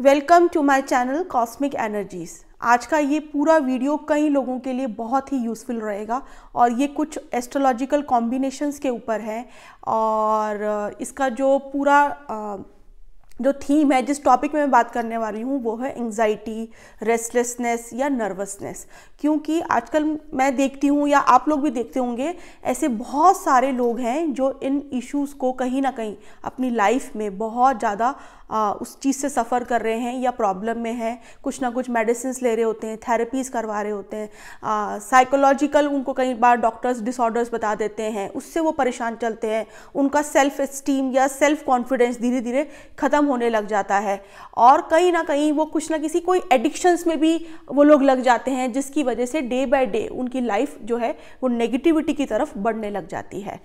welcome to my channel cosmic energies आज का ये पूरा वीडियो कई लोगों के लिए बहुत ही यूज़फुल रहेगा और ये कुछ एस्ट्रोलॉजिकल कॉम्बिनेशंस के ऊपर है और इसका जो पूरा जो थीम है जिस टॉपिक में मैं बात करने वाली हूँ वो है एंग्जाइटी रेस्टलेसनेस या नर्वसनेस क्योंकि आजकल मैं देखती हूँ या आप लोग भी देखते होंगे ऐसे बहुत सारे लोग हैं जो इन इश्यूज़ को कहीं ना कहीं अपनी लाइफ में बहुत ज़्यादा आ, उस चीज़ से सफ़र कर रहे हैं या प्रॉब्लम में है कुछ ना कुछ मेडिसिन ले रहे होते हैं थेरेपीज़ करवा रहे होते हैं साइकोलॉजिकल उनको कई बार डॉक्टर्स डिसऑर्डर्स बता देते हैं उससे वो परेशान चलते हैं उनका सेल्फ इस्टीम या सेल्फ कॉन्फिडेंस धीरे धीरे ख़त्म होने लग जाता है और कहीं ना कहीं वो कुछ ना किसी कोई एडिक्शंस में भी वो लोग लग जाते हैं जिसकी वजह से डे बाय डे उनकी लाइफ जो है वो नेगेटिविटी की तरफ बढ़ने लग जाती है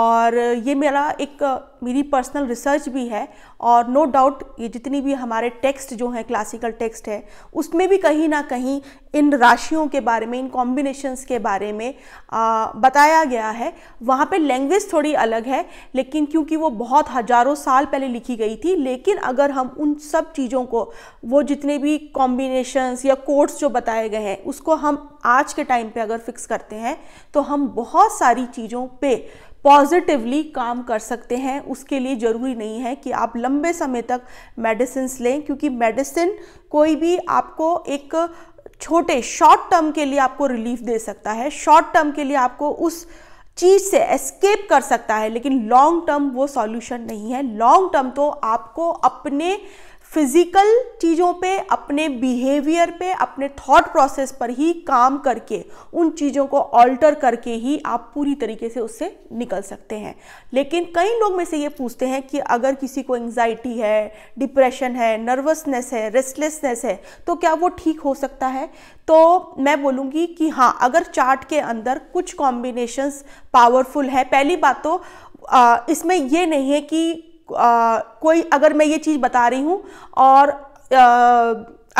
और ये मेरा एक मेरी पर्सनल रिसर्च भी है और नो no डाउट अबाउट ये जितनी भी हमारे टेक्स्ट जो हैं क्लासिकल टेक्स्ट है उसमें भी कहीं ना कहीं इन राशियों के बारे में इन कॉम्बिनेशंस के बारे में आ, बताया गया है वहाँ पे लैंग्वेज थोड़ी अलग है लेकिन क्योंकि वो बहुत हज़ारों साल पहले लिखी गई थी लेकिन अगर हम उन सब चीज़ों को वो जितने भी कॉम्बिनेशंस या कोड्स जो बताए गए हैं उसको हम आज के टाइम पे अगर फिक्स करते हैं तो हम बहुत सारी चीज़ों पे पॉजिटिवली काम कर सकते हैं उसके लिए ज़रूरी नहीं है कि आप लंबे समय तक मेडिसिन लें क्योंकि मेडिसिन कोई भी आपको एक छोटे शॉर्ट टर्म के लिए आपको रिलीफ दे सकता है शॉर्ट टर्म के लिए आपको उस चीज़ से एस्केप कर सकता है लेकिन लॉन्ग टर्म वो सॉल्यूशन नहीं है लॉन्ग टर्म तो आपको अपने फिजिकल चीज़ों पे अपने बिहेवियर पे अपने थॉट प्रोसेस पर ही काम करके उन चीज़ों को ऑल्टर करके ही आप पूरी तरीके से उससे निकल सकते हैं लेकिन कई लोग में से ये पूछते हैं कि अगर किसी को एंग्जाइटी है डिप्रेशन है नर्वसनेस है रेस्टलेसनेस है तो क्या वो ठीक हो सकता है तो मैं बोलूँगी कि हाँ अगर चार्ट के अंदर कुछ कॉम्बिनेशंस पावरफुल है पहली बात तो इसमें ये नहीं है कि कोई अगर मैं ये चीज़ बता रही हूँ और आ,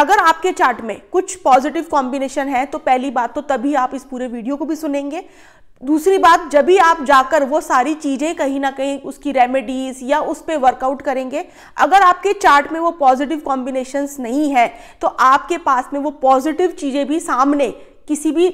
अगर आपके चार्ट में कुछ पॉजिटिव कॉम्बिनेशन है तो पहली बात तो तभी आप इस पूरे वीडियो को भी सुनेंगे दूसरी बात जब भी आप जाकर वो सारी चीज़ें कहीं ना कहीं उसकी रेमेडीज़ या उस पर वर्कआउट करेंगे अगर आपके चार्ट में वो पॉजिटिव कॉम्बिनेशंस नहीं है तो आपके पास में वो पॉजिटिव चीज़ें भी सामने किसी भी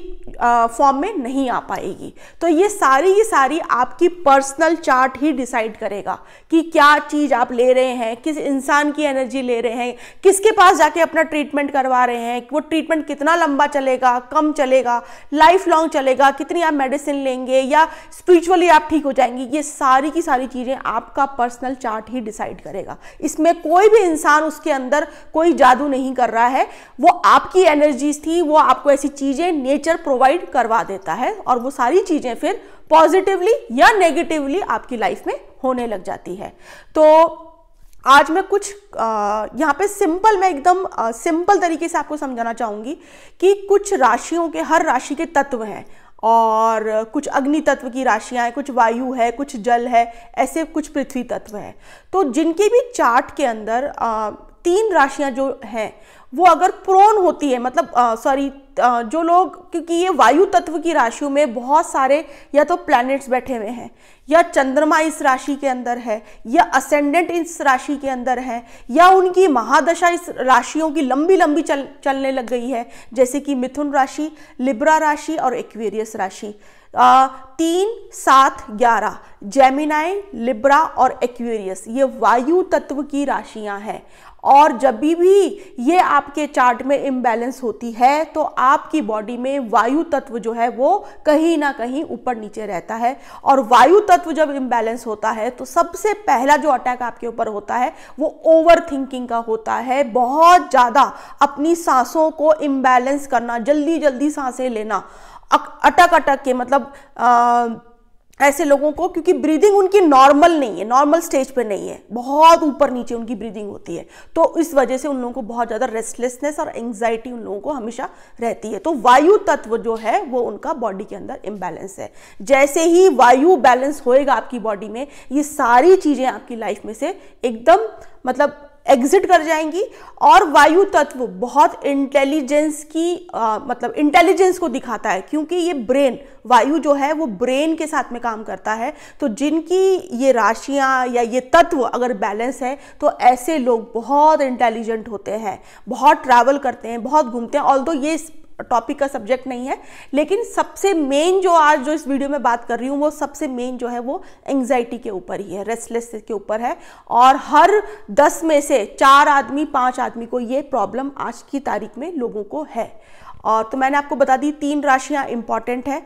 फॉर्म में नहीं आ पाएगी तो ये सारी ये सारी आपकी पर्सनल चार्ट ही डिसाइड करेगा कि क्या चीज़ आप ले रहे हैं किस इंसान की एनर्जी ले रहे हैं किसके पास जाके अपना ट्रीटमेंट करवा रहे हैं वो ट्रीटमेंट कितना लंबा चलेगा कम चलेगा लाइफ लॉन्ग चलेगा कितनी आप मेडिसिन लेंगे या स्पिरिचुअली आप ठीक हो जाएंगे ये सारी की सारी चीज़ें आपका पर्सनल चार्ट ही डिसाइड करेगा इसमें कोई भी इंसान उसके अंदर कोई जादू नहीं कर रहा है वो आपकी एनर्जीज थी वो आपको ऐसी चीज़ें चीज़ें नेचर प्रोवाइड करवा देता है और वो सारी चीज़ें फिर पॉजिटिवली या नेगेटिवली आपकी लाइफ में होने लग जाती है तो आज मैं कुछ यहाँ पे सिंपल मैं एकदम सिंपल तरीके से आपको समझाना चाहूँगी कि कुछ राशियों के हर राशि के तत्व हैं और कुछ अग्नि तत्व की राशियाँ हैं कुछ वायु है कुछ जल है ऐसे कुछ पृथ्वी तत्व हैं तो जिनके भी चार्ट के अंदर आ, तीन राशियाँ जो हैं वो अगर प्रोन होती है मतलब सॉरी जो लोग क्योंकि ये वायु तत्व की राशियों में बहुत सारे या तो प्लैनेट्स बैठे हुए हैं या चंद्रमा इस राशि के अंदर है या असेंडेंट इस राशि के अंदर है या उनकी महादशा इस राशियों की लंबी लंबी चल चलने लग गई है जैसे कि मिथुन राशि लिब्रा राशि और एक्वेरियस राशि तीन सात ग्यारह जेमिनाई लिब्रा और एक्वेरियस ये वायु तत्व की राशियां हैं और जब भी ये आपके चार्ट में इम्बैलेंस होती है तो आपकी बॉडी में वायु तत्व जो है वो कहीं ना कहीं ऊपर नीचे रहता है और वायु तत्व जब इम्बैलेंस होता है तो सबसे पहला जो अटैक आपके ऊपर होता है वो ओवर थिंकिंग का होता है बहुत ज़्यादा अपनी सांसों को इम्बैलेंस करना जल्दी जल्दी सांसें लेना अटक अटक के मतलब आ, ऐसे लोगों को क्योंकि ब्रीदिंग उनकी नॉर्मल नहीं है नॉर्मल स्टेज पे नहीं है बहुत ऊपर नीचे उनकी ब्रीदिंग होती है तो इस वजह से उन लोगों को बहुत ज़्यादा रेस्टलेसनेस और एंग्जाइटी उन लोगों को हमेशा रहती है तो वायु तत्व जो है वो उनका बॉडी के अंदर इम्बैलेंस है जैसे ही वायु बैलेंस होएगा आपकी बॉडी में ये सारी चीज़ें आपकी लाइफ में से एकदम मतलब एग्जिट कर जाएंगी और वायु तत्व बहुत इंटेलिजेंस की आ, मतलब इंटेलिजेंस को दिखाता है क्योंकि ये ब्रेन वायु जो है वो ब्रेन के साथ में काम करता है तो जिनकी ये राशियाँ या ये तत्व अगर बैलेंस है तो ऐसे लोग बहुत इंटेलिजेंट होते हैं बहुत ट्रैवल करते हैं बहुत घूमते हैं ऑल ये टॉपिक का सब्जेक्ट नहीं है लेकिन सबसे मेन जो आज जो इस वीडियो में बात कर रही हूँ वो सबसे मेन जो है वो एंग्जाइटी के ऊपर ही है रेस्टलेस के ऊपर है और हर दस में से चार आदमी पाँच आदमी को ये प्रॉब्लम आज की तारीख में लोगों को है और तो मैंने आपको बता दी तीन राशियाँ इम्पॉर्टेंट है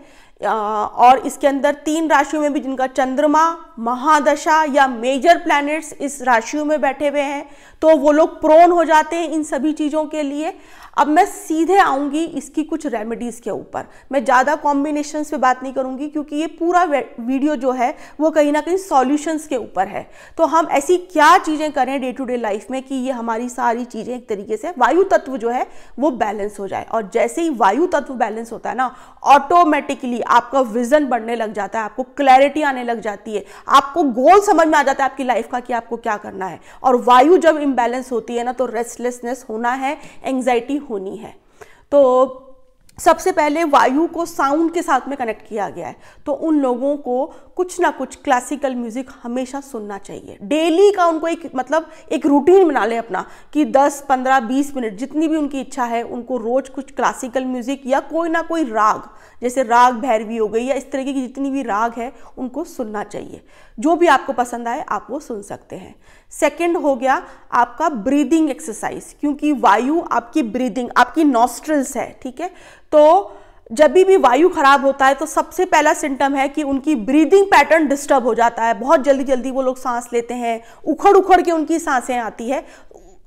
और इसके अंदर तीन राशियों में भी जिनका चंद्रमा महादशा या मेजर प्लैनेट्स इस राशियों में बैठे हुए हैं तो वो लोग प्रोन हो जाते हैं इन सभी चीज़ों के लिए अब मैं सीधे आऊँगी इसकी कुछ रेमेडीज़ के ऊपर मैं ज़्यादा कॉम्बिनेशन पे बात नहीं करूँगी क्योंकि ये पूरा वीडियो जो है वो कहीं ना कहीं सॉल्यूशंस के ऊपर है तो हम ऐसी क्या चीज़ें करें डे टू डे लाइफ में कि ये हमारी सारी चीज़ें एक तरीके से वायु तत्व जो है वो बैलेंस हो जाए और जैसे जैसे ही वायु तत्व बैलेंस होता है ना ऑटोमेटिकली आपका विजन बढ़ने लग जाता है आपको क्लैरिटी आने लग जाती है आपको गोल समझ में आ जाता है आपकी लाइफ का कि आपको क्या करना है और वायु जब इम्बैलेंस होती है ना तो रेस्टलेसनेस होना है एंग्जाइटी होनी है तो सबसे पहले वायु को साउंड के साथ में कनेक्ट किया गया है तो उन लोगों को कुछ ना कुछ क्लासिकल म्यूजिक हमेशा सुनना चाहिए डेली का उनको एक मतलब एक रूटीन बना लें अपना कि 10 15 20 मिनट जितनी भी उनकी इच्छा है उनको रोज कुछ क्लासिकल म्यूजिक या कोई ना कोई राग जैसे राग भैरवी हो गई या इस तरीके की जितनी भी राग है उनको सुनना चाहिए जो भी आपको पसंद आए आप वो सुन सकते हैं सेकेंड हो गया आपका ब्रीदिंग एक्सरसाइज क्योंकि वायु आपकी ब्रीदिंग आपकी नॉस्ट्रल्स है ठीक है तो जब भी वायु खराब होता है तो सबसे पहला सिम्टम है कि उनकी ब्रीदिंग पैटर्न डिस्टर्ब हो जाता है बहुत जल्दी जल्दी वो लोग सांस लेते हैं उखड़ उखड़ के उनकी सांसें आती है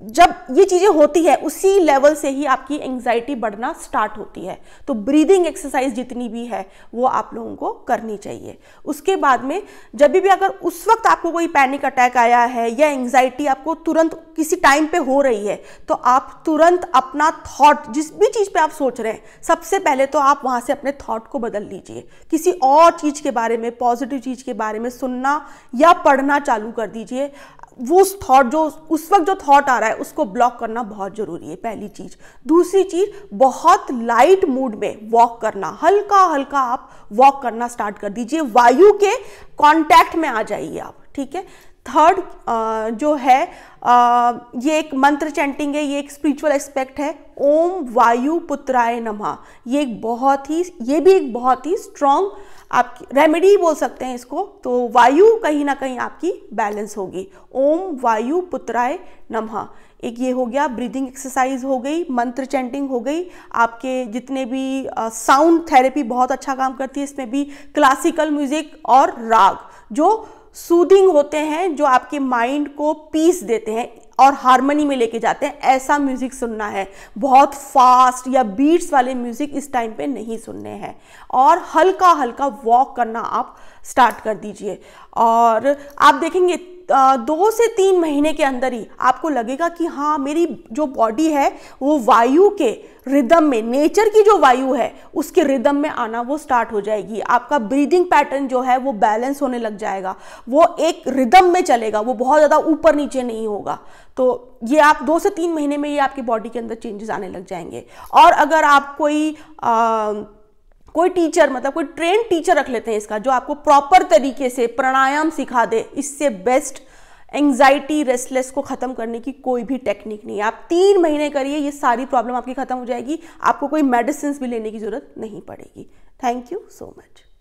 जब ये चीज़ें होती है उसी लेवल से ही आपकी एंग्जाइटी बढ़ना स्टार्ट होती है तो ब्रीदिंग एक्सरसाइज जितनी भी है वो आप लोगों को करनी चाहिए उसके बाद में जब भी अगर उस वक्त आपको कोई पैनिक अटैक आया है या एंग्जाइटी आपको तुरंत किसी टाइम पे हो रही है तो आप तुरंत अपना थॉट जिस भी चीज़ पे आप सोच रहे हैं सबसे पहले तो आप वहाँ से अपने थॉट को बदल लीजिए किसी और चीज़ के बारे में पॉजिटिव चीज़ के बारे में सुनना या पढ़ना चालू कर दीजिए वो उस थॉट जो उस वक्त जो थॉट आ रहा है उसको ब्लॉक करना बहुत ज़रूरी है पहली चीज़ दूसरी चीज़ बहुत लाइट मूड में वॉक करना हल्का हल्का आप वॉक करना स्टार्ट कर दीजिए वायु के कांटेक्ट में आ जाइए आप ठीक है थर्ड uh, जो uh, है ये एक मंत्र चैंटिंग है ये एक स्पिरिचुअल एस्पेक्ट है ओम वायु पुत्राय नमः ये एक बहुत ही ये भी एक बहुत ही स्ट्रॉन्ग आप रेमेडी बोल सकते हैं इसको तो वायु कहीं ना कहीं आपकी बैलेंस होगी ओम वायु पुत्राय नमः एक ये हो गया ब्रीदिंग एक्सरसाइज हो गई मंत्र चैंटिंग हो गई आपके जितने भी साउंड uh, थेरेपी बहुत अच्छा काम करती है इसमें भी क्लासिकल म्यूज़िक और राग जो सूदिंग होते हैं जो आपके माइंड को पीस देते हैं और हारमोनी में लेके जाते हैं ऐसा म्यूज़िक सुनना है बहुत फास्ट या बीट्स वाले म्यूज़िक इस टाइम पे नहीं सुनने हैं और हल्का हल्का वॉक करना आप स्टार्ट कर दीजिए और आप देखेंगे दो से तीन महीने के अंदर ही आपको लगेगा कि हाँ मेरी जो बॉडी है वो वायु के रिदम में नेचर की जो वायु है उसके रिदम में आना वो स्टार्ट हो जाएगी आपका ब्रीदिंग पैटर्न जो है वो बैलेंस होने लग जाएगा वो एक रिदम में चलेगा वो बहुत ज़्यादा ऊपर नीचे नहीं होगा तो ये आप दो से तीन महीने में ये आपकी बॉडी के अंदर चेंजेस आने लग जाएंगे और अगर आप कोई आ, कोई टीचर मतलब कोई ट्रेन टीचर रख लेते हैं इसका जो आपको प्रॉपर तरीके से प्राणायाम सिखा दे इससे बेस्ट एंग्जाइटी रेस्टलेस को ख़त्म करने की कोई भी टेक्निक नहीं है आप तीन महीने करिए ये सारी प्रॉब्लम आपकी ख़त्म हो जाएगी आपको कोई मेडिसिन भी लेने की ज़रूरत नहीं पड़ेगी थैंक यू सो मच